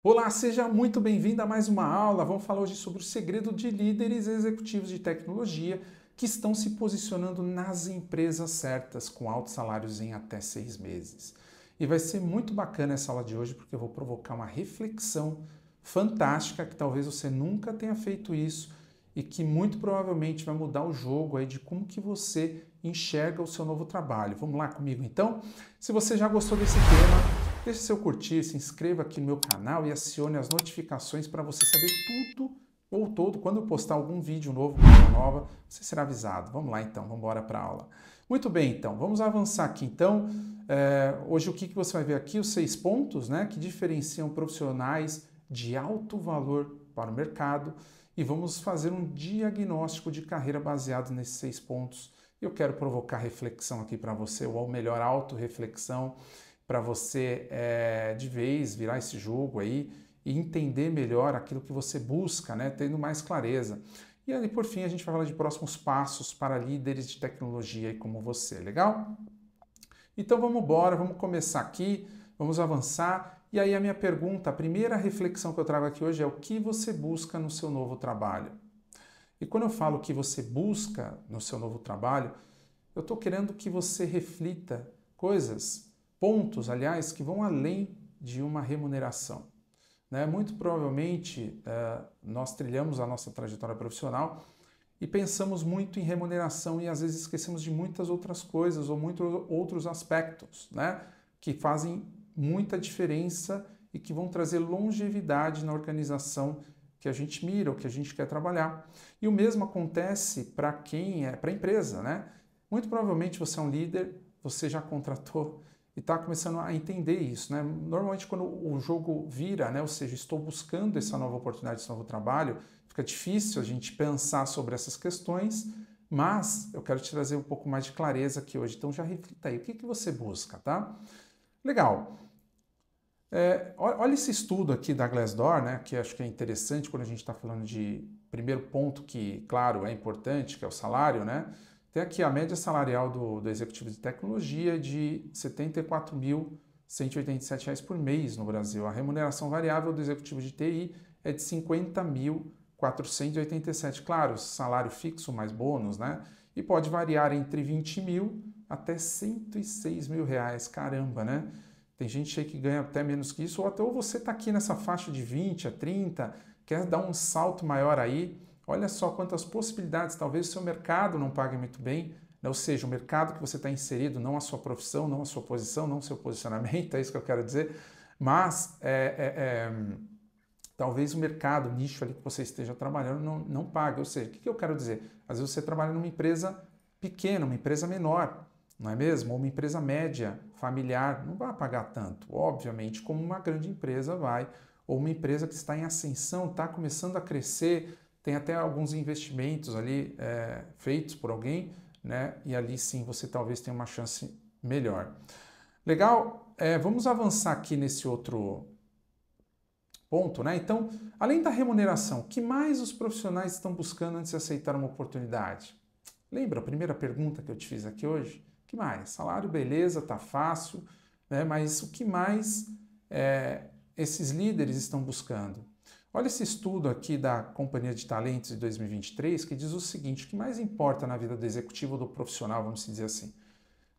Olá, seja muito bem-vindo a mais uma aula. Vamos falar hoje sobre o segredo de líderes executivos de tecnologia que estão se posicionando nas empresas certas com altos salários em até seis meses. E vai ser muito bacana essa aula de hoje porque eu vou provocar uma reflexão fantástica que talvez você nunca tenha feito isso e que muito provavelmente vai mudar o jogo aí de como que você enxerga o seu novo trabalho. Vamos lá comigo então? Se você já gostou desse tema, Deixe seu curtir, se inscreva aqui no meu canal e acione as notificações para você saber tudo ou todo quando eu postar algum vídeo novo, coisa nova, você será avisado. Vamos lá então, vamos embora para a aula. Muito bem, então, vamos avançar aqui. Então, é, hoje o que, que você vai ver aqui? Os seis pontos né, que diferenciam profissionais de alto valor para o mercado e vamos fazer um diagnóstico de carreira baseado nesses seis pontos. Eu quero provocar reflexão aqui para você, ou melhor, autorreflexão. reflexão para você é, de vez virar esse jogo aí e entender melhor aquilo que você busca, né? tendo mais clareza. E aí, por fim, a gente vai falar de próximos passos para líderes de tecnologia como você, legal? Então vamos embora, vamos começar aqui, vamos avançar. E aí a minha pergunta, a primeira reflexão que eu trago aqui hoje é o que você busca no seu novo trabalho? E quando eu falo que você busca no seu novo trabalho, eu estou querendo que você reflita coisas pontos, aliás, que vão além de uma remuneração. Né? Muito provavelmente eh, nós trilhamos a nossa trajetória profissional e pensamos muito em remuneração e às vezes esquecemos de muitas outras coisas ou muitos outros aspectos né? que fazem muita diferença e que vão trazer longevidade na organização que a gente mira, ou que a gente quer trabalhar. E o mesmo acontece para quem é para a empresa, né? Muito provavelmente você é um líder, você já contratou e está começando a entender isso. Né? Normalmente, quando o jogo vira, né? ou seja, estou buscando essa nova oportunidade, esse novo trabalho, fica difícil a gente pensar sobre essas questões, mas eu quero te trazer um pouco mais de clareza aqui hoje. Então, já reflita aí, o que, que você busca, tá? Legal. É, olha esse estudo aqui da Glassdoor, né, que acho que é interessante quando a gente está falando de primeiro ponto que, claro, é importante, que é o salário, né? Tem aqui a média salarial do, do executivo de tecnologia de R$ 74.187 por mês no Brasil. A remuneração variável do executivo de TI é de R$ 50.487, claro, salário fixo mais bônus, né? E pode variar entre 20 mil até 106 mil reais, caramba, né? Tem gente aí que ganha até menos que isso, ou até ou você está aqui nessa faixa de 20 a 30, quer dar um salto maior aí, Olha só quantas possibilidades. Talvez o seu mercado não pague muito bem, né? ou seja, o mercado que você está inserido, não a sua profissão, não a sua posição, não o seu posicionamento, é isso que eu quero dizer. Mas é, é, é, talvez o mercado, o nicho ali que você esteja trabalhando, não, não pague. Ou seja, o que, que eu quero dizer? Às vezes você trabalha numa empresa pequena, uma empresa menor, não é mesmo? Ou uma empresa média, familiar, não vai pagar tanto, obviamente, como uma grande empresa vai, ou uma empresa que está em ascensão, está começando a crescer, tem até alguns investimentos ali é, feitos por alguém, né? E ali sim você talvez tenha uma chance melhor. Legal? É, vamos avançar aqui nesse outro ponto, né? Então, além da remuneração, o que mais os profissionais estão buscando antes de aceitar uma oportunidade? Lembra a primeira pergunta que eu te fiz aqui hoje? O que mais? Salário, beleza, tá fácil, né? Mas o que mais é, esses líderes estão buscando? Olha esse estudo aqui da Companhia de Talentos de 2023 que diz o seguinte: o que mais importa na vida do executivo ou do profissional, vamos dizer assim.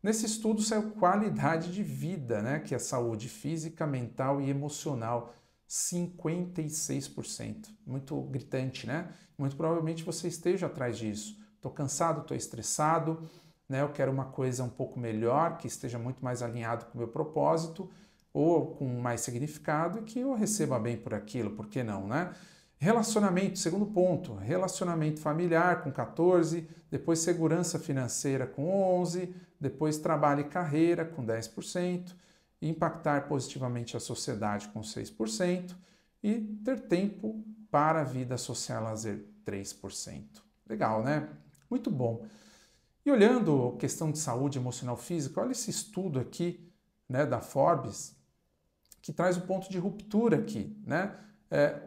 Nesse estudo saiu qualidade de vida, né? que é saúde física, mental e emocional. 56%. Muito gritante, né? Muito provavelmente você esteja atrás disso. Estou cansado, estou estressado, né? eu quero uma coisa um pouco melhor, que esteja muito mais alinhado com o meu propósito ou com mais significado e que eu receba bem por aquilo, por que não, né? Relacionamento, segundo ponto, relacionamento familiar com 14, depois segurança financeira com 11, depois trabalho e carreira com 10%, impactar positivamente a sociedade com 6% e ter tempo para a vida social e lazer 3%. Legal, né? Muito bom. E olhando a questão de saúde emocional física, olha esse estudo aqui né, da Forbes, que traz o ponto de ruptura aqui. Né? É,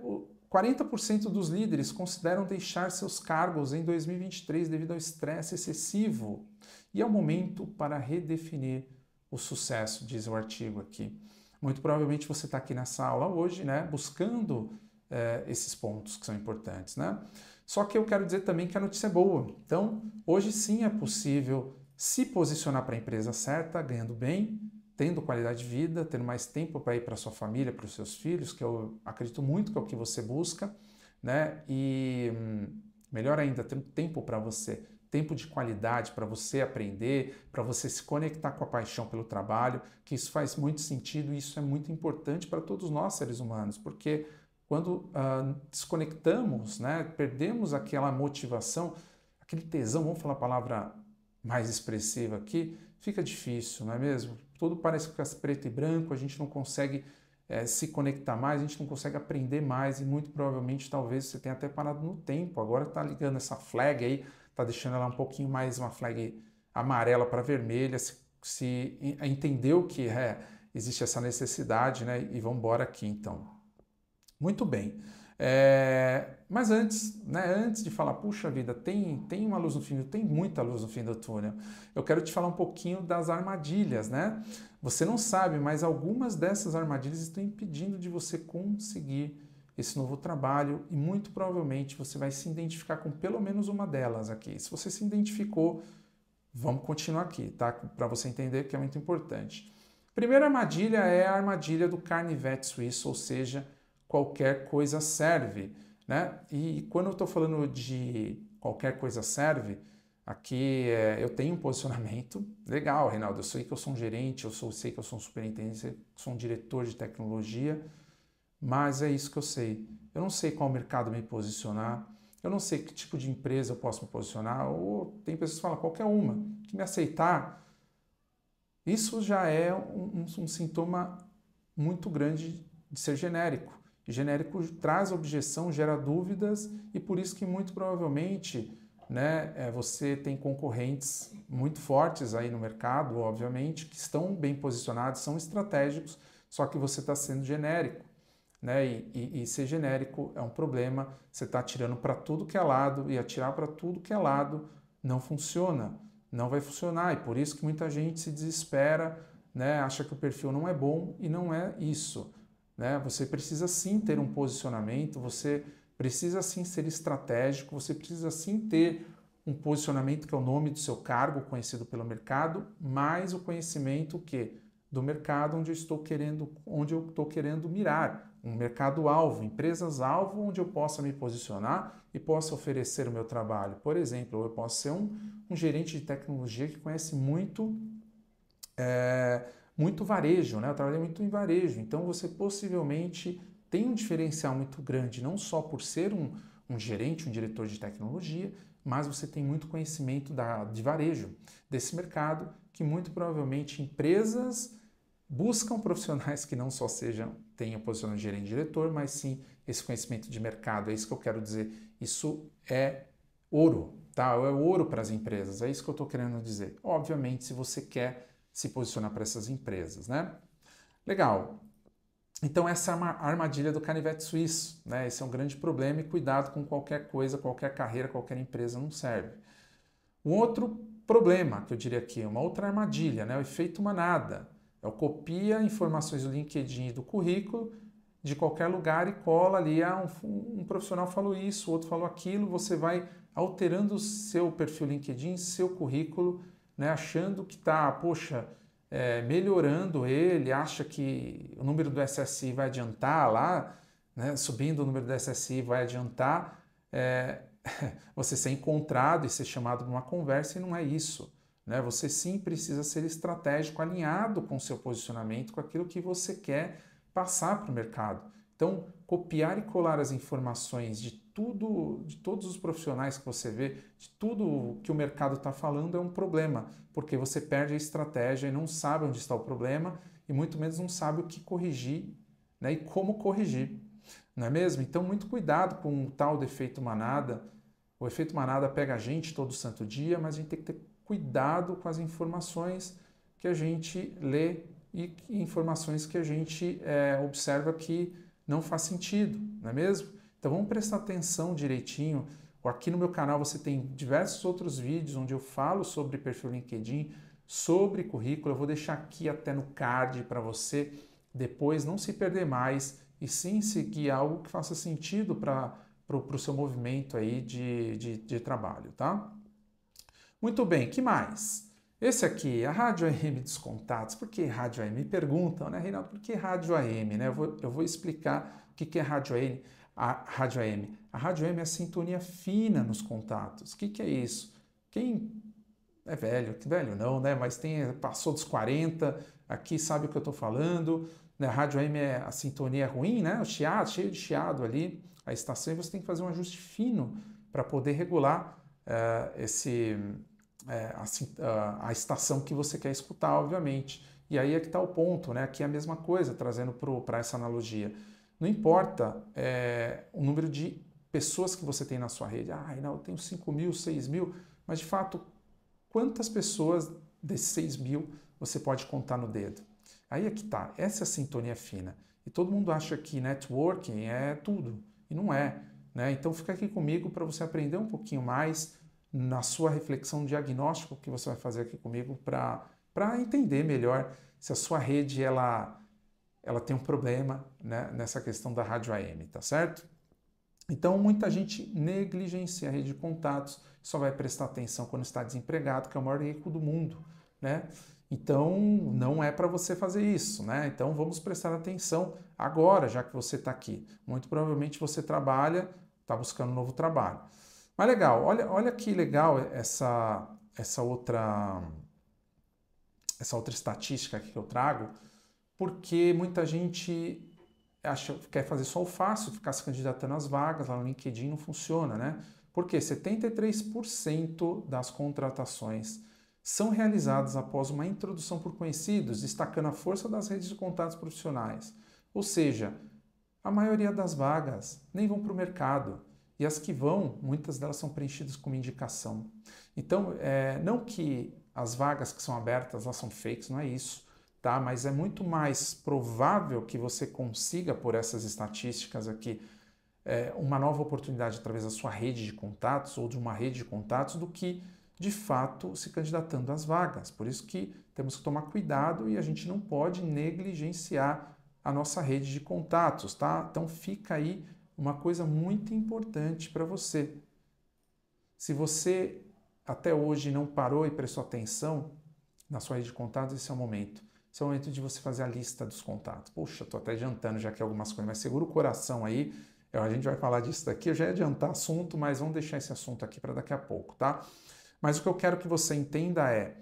40% dos líderes consideram deixar seus cargos em 2023 devido ao estresse excessivo. E é o momento para redefinir o sucesso, diz o artigo aqui. Muito provavelmente você está aqui nessa aula hoje, né, buscando é, esses pontos que são importantes, né? Só que eu quero dizer também que a notícia é boa. Então, hoje sim é possível se posicionar para a empresa certa, ganhando bem, tendo qualidade de vida, tendo mais tempo para ir para sua família, para os seus filhos, que eu acredito muito que é o que você busca, né? E hum, melhor ainda, tendo tempo para você, tempo de qualidade para você aprender, para você se conectar com a paixão pelo trabalho, que isso faz muito sentido e isso é muito importante para todos nós seres humanos, porque quando uh, desconectamos, né, perdemos aquela motivação, aquele tesão, vamos falar a palavra mais expressiva aqui, fica difícil, não é mesmo? tudo parece fica preto e branco, a gente não consegue é, se conectar mais, a gente não consegue aprender mais e muito provavelmente talvez você tenha até parado no tempo. Agora está ligando essa flag aí, está deixando ela um pouquinho mais uma flag amarela para vermelha, se, se, entendeu que é, existe essa necessidade, né? E vamos embora aqui então. Muito bem. É, mas antes, né, antes de falar, puxa vida, tem, tem uma luz no fim, tem muita luz no fim do túnel. Eu quero te falar um pouquinho das armadilhas, né? Você não sabe, mas algumas dessas armadilhas estão impedindo de você conseguir esse novo trabalho e muito provavelmente você vai se identificar com pelo menos uma delas aqui. Se você se identificou, vamos continuar aqui, tá? Para você entender que é muito importante. Primeira armadilha é a armadilha do carnivete suíço, ou seja, qualquer coisa serve. Né? E quando eu estou falando de qualquer coisa serve, aqui é, eu tenho um posicionamento legal, Reinaldo. Eu sei que eu sou um gerente, eu sou, sei que eu sou um superintendente, eu sou um diretor de tecnologia, mas é isso que eu sei. Eu não sei qual mercado me posicionar, eu não sei que tipo de empresa eu posso me posicionar, ou tem pessoas que falam qualquer uma, que me aceitar. Isso já é um, um, um sintoma muito grande de ser genérico genérico traz objeção, gera dúvidas e por isso que muito provavelmente né, é, você tem concorrentes muito fortes aí no mercado, obviamente, que estão bem posicionados, são estratégicos, só que você está sendo genérico. Né? E, e, e, ser genérico é um problema, você está atirando para tudo que é lado e atirar para tudo que é lado não funciona, não vai funcionar. E por isso que muita gente se desespera, né? acha que o perfil não é bom e não é isso. Né? Você precisa sim ter um posicionamento, você precisa sim ser estratégico, você precisa sim ter um posicionamento que é o nome do seu cargo conhecido pelo mercado, mais o conhecimento que do mercado onde eu estou querendo, onde eu estou querendo mirar, um mercado alvo, empresas alvo onde eu possa me posicionar e possa oferecer o meu trabalho. Por exemplo, eu posso ser um, um gerente de tecnologia que conhece muito é, muito varejo, né? Eu trabalhei muito em varejo, então você possivelmente tem um diferencial muito grande, não só por ser um, um gerente, um diretor de tecnologia, mas você tem muito conhecimento da, de varejo, desse mercado, que muito provavelmente empresas buscam profissionais que não só sejam tenham posição de gerente diretor, mas sim esse conhecimento de mercado. É isso que eu quero dizer. Isso é ouro, tá? É ouro para as empresas. É isso que eu estou querendo dizer. Obviamente, se você quer se posicionar para essas empresas, né? Legal. Então essa é a armadilha do canivete suíço, né? Esse é um grande problema e cuidado com qualquer coisa, qualquer carreira, qualquer empresa não serve. Um outro problema que eu diria aqui, uma outra armadilha, né? O efeito manada. É o copia informações do LinkedIn e do currículo de qualquer lugar e cola ali, ah, um, um profissional falou isso, o outro falou aquilo, você vai alterando o seu perfil LinkedIn, seu currículo né, achando que está, poxa, é, melhorando ele, acha que o número do SSI vai adiantar lá, né, subindo o número do SSI vai adiantar, é, você ser encontrado e ser chamado para uma conversa e não é isso. Né? Você sim precisa ser estratégico, alinhado com o seu posicionamento, com aquilo que você quer passar para o mercado. Então, copiar e colar as informações de tudo, de todos os profissionais que você vê, de tudo que o mercado está falando é um problema, porque você perde a estratégia e não sabe onde está o problema e muito menos não sabe o que corrigir né, e como corrigir, não é mesmo? Então, muito cuidado com o tal defeito manada. O efeito manada pega a gente todo santo dia, mas a gente tem que ter cuidado com as informações que a gente lê e informações que a gente é, observa que não faz sentido, não é mesmo? Então vamos prestar atenção direitinho. Aqui no meu canal você tem diversos outros vídeos onde eu falo sobre perfil LinkedIn, sobre currículo. Eu vou deixar aqui até no card para você depois não se perder mais e sim seguir algo que faça sentido para o seu movimento aí de, de, de trabalho, tá? Muito bem, que mais? Esse aqui, a Rádio AM dos Contatos. Por que Rádio AM? Me perguntam, né, Reinaldo, por que Rádio AM? Né? Eu, vou, eu vou explicar o que é Rádio AM a rádio AM? A rádio AM é a sintonia fina nos contatos. O que, que é isso? Quem é velho, velho não, né? Mas tem, passou dos 40, aqui sabe o que eu estou falando. Né? A rádio AM é a sintonia ruim, né? O chiado, cheio de chiado ali, a estação, e você tem que fazer um ajuste fino para poder regular uh, esse, uh, a, a, estação que você quer escutar, obviamente. E aí é que está o ponto, né? Aqui é a mesma coisa, trazendo para essa analogia não importa é, o número de pessoas que você tem na sua rede. Ah, não, eu tenho 5 mil, 6 mil. Mas, de fato, quantas pessoas desses 6 mil você pode contar no dedo? Aí é que tá. Essa é a sintonia fina. E todo mundo acha que networking é tudo. E não é. Né? Então, fica aqui comigo para você aprender um pouquinho mais na sua reflexão diagnóstico que você vai fazer aqui comigo para entender melhor se a sua rede ela ela tem um problema né, nessa questão da rádio AM, tá certo? Então, muita gente negligencia a rede de contatos, só vai prestar atenção quando está desempregado, que é o maior rico do mundo, né? Então, não é para você fazer isso, né? Então, vamos prestar atenção agora, já que você está aqui. Muito provavelmente você trabalha, está buscando um novo trabalho. Mas legal, olha, olha que legal essa, essa outra essa outra estatística que eu trago, porque muita gente acha, quer fazer só o fácil, ficar se candidatando às vagas lá no LinkedIn não funciona, né? Porque 73% das contratações são realizadas após uma introdução por conhecidos, destacando a força das redes de contatos profissionais. Ou seja, a maioria das vagas nem vão para o mercado. E as que vão, muitas delas são preenchidas com indicação. Então, é, não que as vagas que são abertas elas são fakes, não é isso tá? Mas é muito mais provável que você consiga, por essas estatísticas aqui, é, uma nova oportunidade através da sua rede de contatos ou de uma rede de contatos do que de fato se candidatando às vagas. Por isso que temos que tomar cuidado e a gente não pode negligenciar a nossa rede de contatos, tá? Então fica aí uma coisa muito importante para você. Se você até hoje não parou e prestou atenção na sua rede de contatos, esse é o momento. Esse é o momento de você fazer a lista dos contatos. Poxa, estou até adiantando já que algumas coisas, mas segura o coração aí. É, a gente vai falar disso daqui. Eu já ia adiantar assunto, mas vamos deixar esse assunto aqui para daqui a pouco, tá? Mas o que eu quero que você entenda é: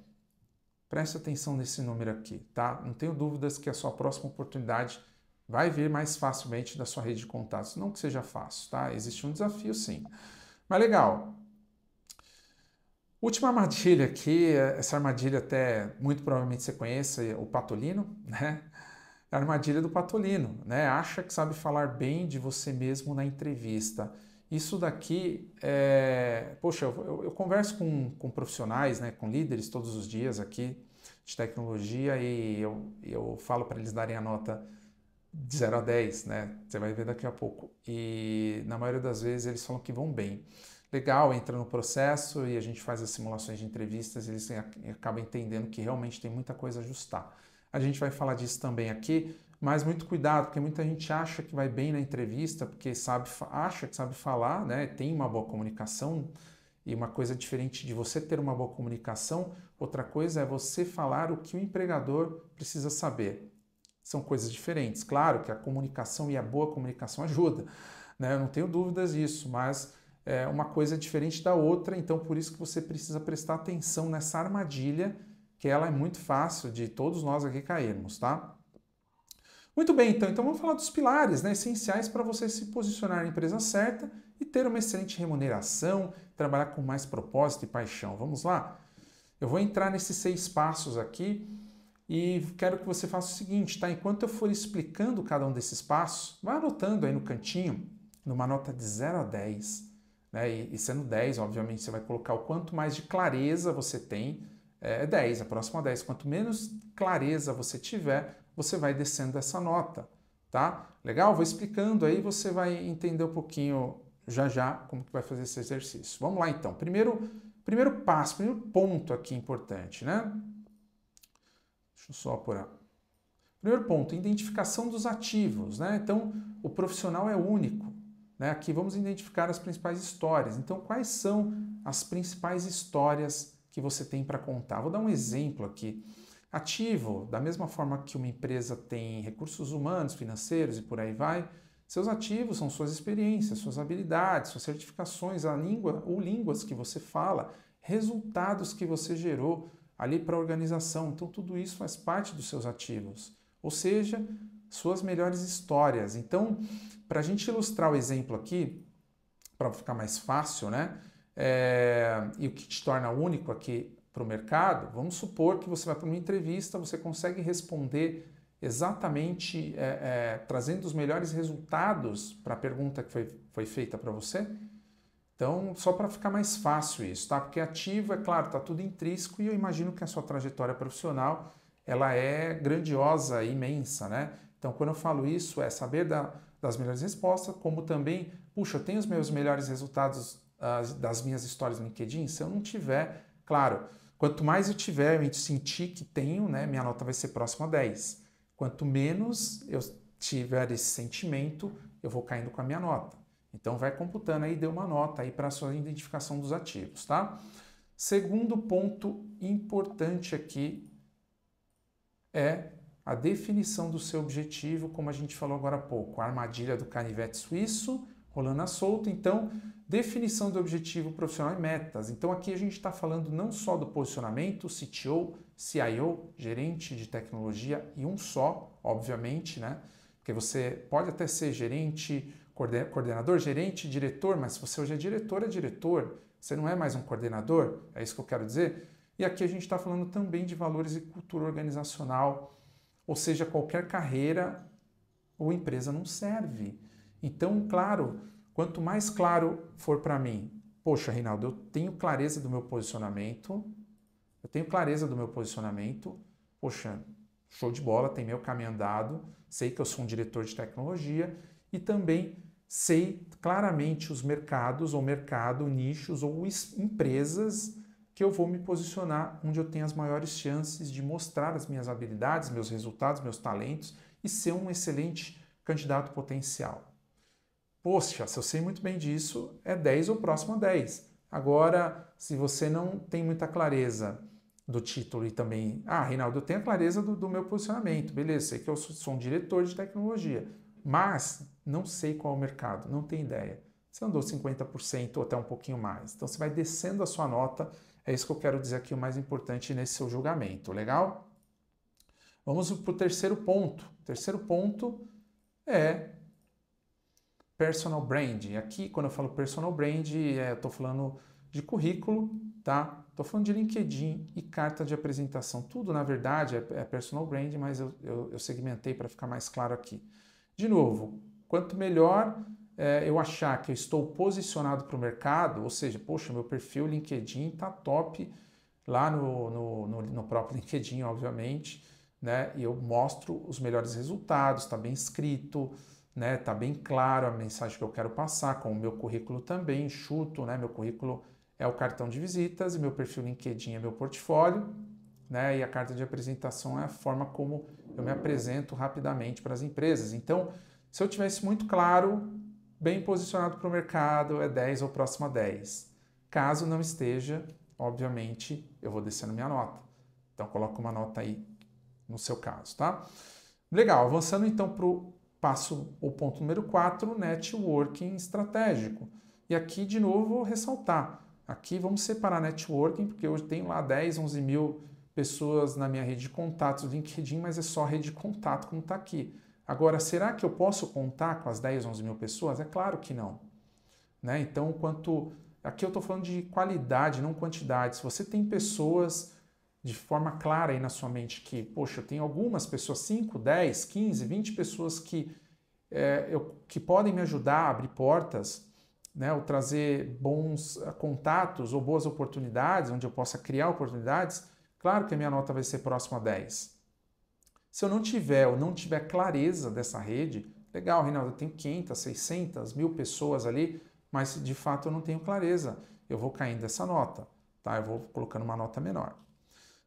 preste atenção nesse número aqui, tá? Não tenho dúvidas que a sua próxima oportunidade vai vir mais facilmente da sua rede de contatos. Não que seja fácil, tá? Existe um desafio, sim. Mas legal, Última armadilha aqui, é, essa armadilha até muito provavelmente você conheça, é o patolino, né? É a armadilha do patolino, né? Acha que sabe falar bem de você mesmo na entrevista. Isso daqui é. Poxa, eu, eu converso com, com profissionais, né, com líderes todos os dias aqui de tecnologia e eu, eu falo para eles darem a nota de 0 a 10, né? Você vai ver daqui a pouco. E na maioria das vezes eles falam que vão bem legal, entra no processo e a gente faz as simulações de entrevistas eles acabam entendendo que realmente tem muita coisa a ajustar. A gente vai falar disso também aqui, mas muito cuidado, porque muita gente acha que vai bem na entrevista, porque sabe, acha que sabe falar, né? tem uma boa comunicação, e uma coisa diferente de você ter uma boa comunicação, outra coisa é você falar o que o empregador precisa saber. São coisas diferentes. Claro que a comunicação e a boa comunicação ajuda, né? eu não tenho dúvidas disso, mas é, uma coisa diferente da outra, então por isso que você precisa prestar atenção nessa armadilha, que ela é muito fácil de todos nós aqui cairmos, tá? Muito bem, então, então vamos falar dos pilares né, essenciais para você se posicionar na empresa certa e ter uma excelente remuneração, trabalhar com mais propósito e paixão. Vamos lá? Eu vou entrar nesses seis passos aqui e quero que você faça o seguinte, tá? Enquanto eu for explicando cada um desses passos, vá anotando aí no cantinho, numa nota de 0 a 10, né? E, e, sendo 10, obviamente, você vai colocar o quanto mais de clareza você tem, é 10, é a próxima 10. Quanto menos clareza você tiver, você vai descendo essa nota, tá? Legal? Vou explicando aí, você vai entender um pouquinho já já como que vai fazer esse exercício. Vamos lá então. Primeiro, primeiro passo, primeiro ponto aqui importante, né? Deixa eu só apurar. Primeiro ponto, identificação dos ativos, né? Então, o profissional é único. Né? Aqui vamos identificar as principais histórias. Então, quais são as principais histórias que você tem para contar? Vou dar um exemplo aqui. Ativo, da mesma forma que uma empresa tem recursos humanos, financeiros e por aí vai, seus ativos são suas experiências, suas habilidades, suas certificações, a língua ou línguas que você fala, resultados que você gerou ali para a organização. Então, tudo isso faz parte dos seus ativos. Ou seja, suas melhores histórias. Então, para a gente ilustrar o exemplo aqui, para ficar mais fácil, né? É, e o que te torna único aqui para o mercado, vamos supor que você vai para uma entrevista, você consegue responder exatamente é, é, trazendo os melhores resultados para a pergunta que foi, foi feita para você. Então, só para ficar mais fácil isso, tá? Porque ativo, é claro, está tudo intrínseco e eu imagino que a sua trajetória profissional ela é grandiosa, imensa, né? Então, quando eu falo isso, é saber da, das melhores respostas, como também, puxa, eu tenho os meus melhores resultados das minhas histórias no LinkedIn? Se eu não tiver, claro, quanto mais eu tiver, eu sentir que tenho, né, minha nota vai ser próxima a 10. Quanto menos eu tiver esse sentimento, eu vou caindo com a minha nota. Então, vai computando aí, dê uma nota aí para a sua identificação dos ativos, tá? Segundo ponto importante aqui é a definição do seu objetivo, como a gente falou agora há pouco, a armadilha do canivete suíço rolando a solto. Então, definição do objetivo profissional e metas. Então, aqui a gente está falando não só do posicionamento, CTO, CIO, gerente de tecnologia e um só, obviamente, né? Porque você pode até ser gerente, coordenador, gerente, diretor, mas se você hoje é diretor, é diretor. Você não é mais um coordenador, é isso que eu quero dizer. E aqui a gente está falando também de valores e cultura organizacional ou seja, qualquer carreira ou empresa não serve. Então, claro, quanto mais claro for para mim, poxa, Reinaldo, eu tenho clareza do meu posicionamento, eu tenho clareza do meu posicionamento, poxa, show de bola, tem meu caminho andado, sei que eu sou um diretor de tecnologia e também sei claramente os mercados ou mercado, nichos ou empresas que eu vou me posicionar onde eu tenho as maiores chances de mostrar as minhas habilidades, meus resultados, meus talentos e ser um excelente candidato potencial. Poxa, se eu sei muito bem disso, é 10 ou próximo a 10. Agora, se você não tem muita clareza do título e também, ah, Reinaldo, eu tenho a clareza do, do meu posicionamento, beleza, sei que eu sou, sou um diretor de tecnologia, mas não sei qual é o mercado, não tenho ideia. Você andou 50% ou até um pouquinho mais. Então, você vai descendo a sua nota é isso que eu quero dizer aqui, o mais importante nesse seu julgamento, legal? Vamos para o terceiro ponto. O terceiro ponto é personal brand. Aqui, quando eu falo personal brand, é, estou falando de currículo, tá? Estou falando de LinkedIn e carta de apresentação. Tudo, na verdade, é, é personal brand, mas eu, eu, eu segmentei para ficar mais claro aqui. De novo, quanto melhor é, eu achar que eu estou posicionado para o mercado, ou seja, poxa, meu perfil LinkedIn está top lá no, no, no, no, próprio LinkedIn, obviamente, né? E eu mostro os melhores resultados, está bem escrito, né? Está bem claro a mensagem que eu quero passar, com o meu currículo também, chuto, né? Meu currículo é o cartão de visitas e meu perfil LinkedIn é meu portfólio, né? E a carta de apresentação é a forma como eu me apresento rapidamente para as empresas. Então, se eu tivesse muito claro bem posicionado para o mercado, é 10 ou próximo a 10. Caso não esteja, obviamente, eu vou descendo minha nota. Então, coloca uma nota aí no seu caso, tá? Legal, avançando então para o passo, o ponto número 4, networking estratégico. E aqui, de novo, vou ressaltar. Aqui vamos separar networking, porque hoje tenho lá 10, 11 mil pessoas na minha rede de contatos do LinkedIn, mas é só rede de contato como está aqui. Agora, será que eu posso contar com as 10, 11 mil pessoas? É claro que não. Né? Então, quanto. Aqui eu estou falando de qualidade, não quantidade. Se você tem pessoas de forma clara aí na sua mente que, poxa, eu tenho algumas pessoas, 5, 10, 15, 20 pessoas que, é, eu, que podem me ajudar a abrir portas, né, ou trazer bons eh, contatos ou boas oportunidades, onde eu possa criar oportunidades, claro que a minha nota vai ser próxima a 10. Se eu não tiver ou não tiver clareza dessa rede, legal, Reinaldo, eu tenho 500, 600, mil pessoas ali, mas de fato eu não tenho clareza. Eu vou caindo essa nota, tá? Eu vou colocando uma nota menor.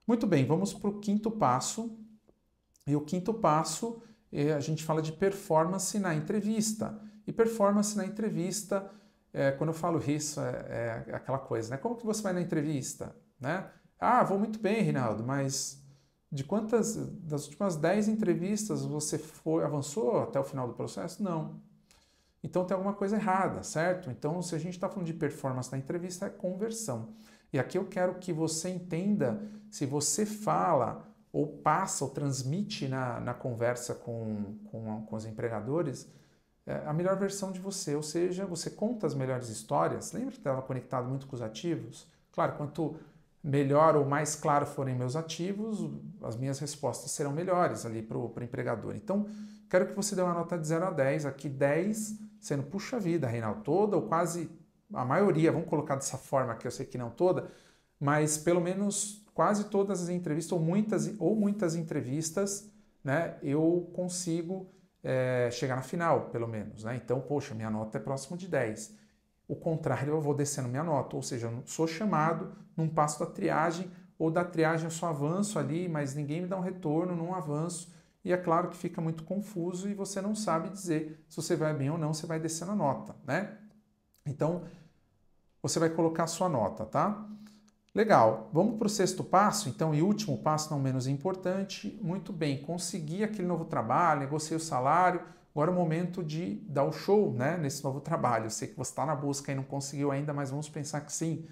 Muito bem, vamos para o quinto passo. E o quinto passo, é, a gente fala de performance na entrevista. E performance na entrevista, é, quando eu falo isso, é, é, aquela coisa, né? Como que você vai na entrevista, né? Ah, vou muito bem, Reinaldo, mas de quantas das últimas 10 entrevistas você foi avançou até o final do processo? Não. Então tem alguma coisa errada, certo? Então, se a gente está falando de performance na entrevista, é conversão. E aqui eu quero que você entenda se você fala ou passa ou transmite na, na conversa com, com, com os empregadores é, a melhor versão de você. Ou seja, você conta as melhores histórias. Lembra que estava conectado muito com os ativos? Claro, quanto melhor ou mais claro forem meus ativos, as minhas respostas serão melhores ali para o empregador. Então, quero que você dê uma nota de 0 a 10, aqui 10 sendo, puxa vida, Reinaldo, toda ou quase a maioria, vamos colocar dessa forma que eu sei que não toda, mas pelo menos quase todas as entrevistas, ou muitas, ou muitas entrevistas, né, eu consigo é, chegar na final, pelo menos. Né? Então, poxa, minha nota é próximo de 10. O contrário, eu vou descendo minha nota, ou seja, sou chamado, não passo da triagem, ou da triagem eu só avanço ali, mas ninguém me dá um retorno, não avanço, e é claro que fica muito confuso e você não sabe dizer se você vai bem ou não, você vai descendo a nota, né? Então, você vai colocar a sua nota, tá? Legal, vamos para o sexto passo, então, e último passo, não menos importante. Muito bem, consegui aquele novo trabalho, negociei o salário, Agora é o momento de dar o show né, nesse novo trabalho. Eu sei que você está na busca e não conseguiu ainda, mas vamos pensar que sim.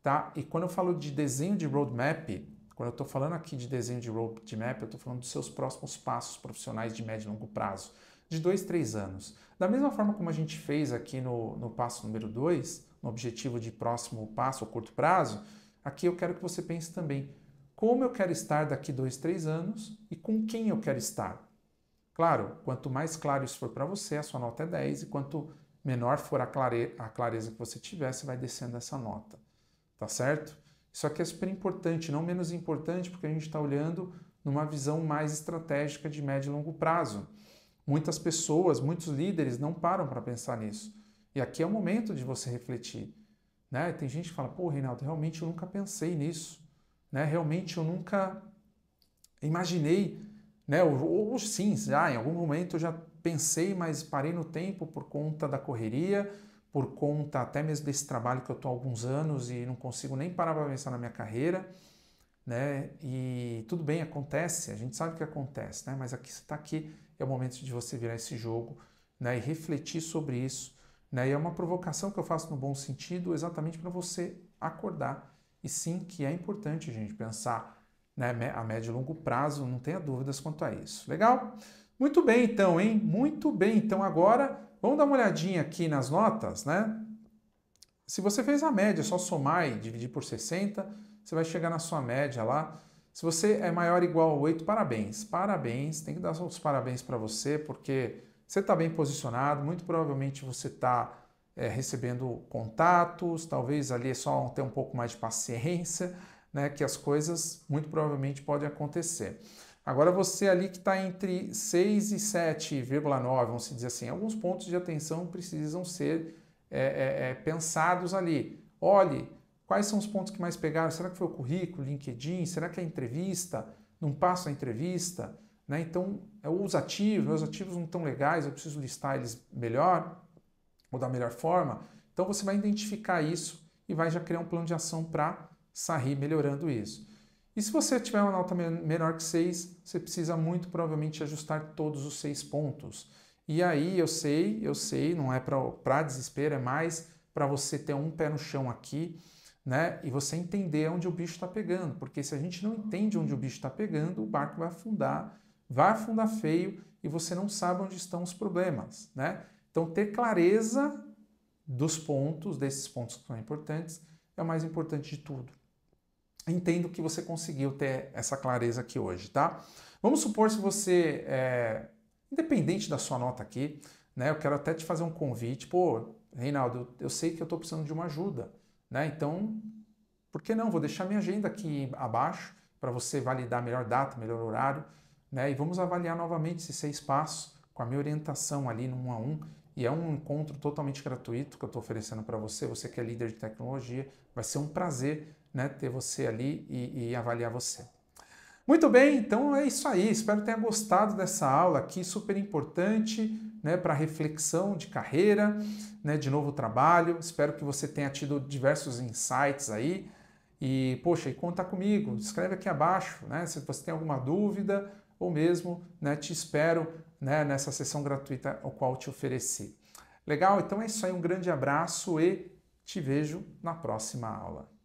Tá? E quando eu falo de desenho de roadmap, quando eu estou falando aqui de desenho de roadmap, eu estou falando dos seus próximos passos profissionais de médio e longo prazo, de dois, três anos. Da mesma forma como a gente fez aqui no, no passo número dois, no objetivo de próximo passo ou curto prazo, aqui eu quero que você pense também como eu quero estar daqui dois, três anos e com quem eu quero estar. Claro, quanto mais claro isso for para você, a sua nota é 10, e quanto menor for a, clare... a clareza que você tiver, você vai descendo essa nota. Tá certo? Isso aqui é super importante, não menos importante, porque a gente está olhando numa visão mais estratégica de médio e longo prazo. Muitas pessoas, muitos líderes não param para pensar nisso. E aqui é o momento de você refletir. Né? Tem gente que fala, pô, Reinaldo, realmente eu nunca pensei nisso. Né? Realmente eu nunca imaginei né? Ou, ou sim, já em algum momento eu já pensei, mas parei no tempo por conta da correria, por conta até mesmo desse trabalho que eu estou há alguns anos e não consigo nem parar para pensar na minha carreira, né? E tudo bem, acontece, a gente sabe que acontece, né? Mas aqui está aqui é o momento de você virar esse jogo, né? E refletir sobre isso, né? E é uma provocação que eu faço no bom sentido, exatamente para você acordar. E sim, que é importante a gente pensar né, a médio e longo prazo, não tenha dúvidas quanto a isso. Legal? Muito bem, então, hein? Muito bem. Então, agora, vamos dar uma olhadinha aqui nas notas, né? Se você fez a média, é só somar e dividir por 60, você vai chegar na sua média lá. Se você é maior ou igual a 8, parabéns. Parabéns, tem que dar os parabéns para você, porque você está bem posicionado, muito provavelmente você está é, eh, recebendo contatos, talvez ali é só ter um pouco mais de paciência, né, que as coisas muito provavelmente podem acontecer. Agora você ali que está entre 6 e 7,9, vamos se dizer assim, alguns pontos de atenção precisam ser é, é, é, pensados ali. Olhe, quais são os pontos que mais pegaram? Será que foi o currículo, LinkedIn? Será que é a entrevista? Não passa a entrevista? Né? Então, é os ativos, meus né, ativos não estão legais, eu preciso listar eles melhor ou da melhor forma. Então, você vai identificar isso e vai já criar um plano de ação para sair melhorando isso. E se você tiver uma nota menor que 6, você precisa muito provavelmente ajustar todos os seis pontos. E aí eu sei, eu sei, não é para desespero, é mais para você ter um pé no chão aqui, né? E você entender onde o bicho está pegando. Porque se a gente não entende onde o bicho está pegando, o barco vai afundar, vai afundar feio e você não sabe onde estão os problemas, né? Então, ter clareza dos pontos, desses pontos que são importantes, é o mais importante de tudo. Entendo que você conseguiu ter essa clareza aqui hoje, tá? Vamos supor se você, é, independente da sua nota aqui, né? Eu quero até te fazer um convite, pô, Reinaldo, eu, eu sei que eu tô precisando de uma ajuda, né? Então, por que não? Vou deixar minha agenda aqui abaixo para você validar melhor data, melhor horário, né? E vamos avaliar novamente esses seis passos com a minha orientação ali no 1 a 1 e é um encontro totalmente gratuito que eu estou oferecendo para você. Você que é líder de tecnologia, vai ser um prazer né, ter você ali e, e avaliar você. Muito bem, então é isso aí. Espero que tenha gostado dessa aula aqui, super importante né, para reflexão de carreira, né, de novo trabalho. Espero que você tenha tido diversos insights aí. E, poxa, e conta comigo, escreve aqui abaixo, né? Se você tem alguma dúvida, ou mesmo né, te espero né, nessa sessão gratuita ao qual te ofereci. Legal? Então é isso aí, um grande abraço e te vejo na próxima aula.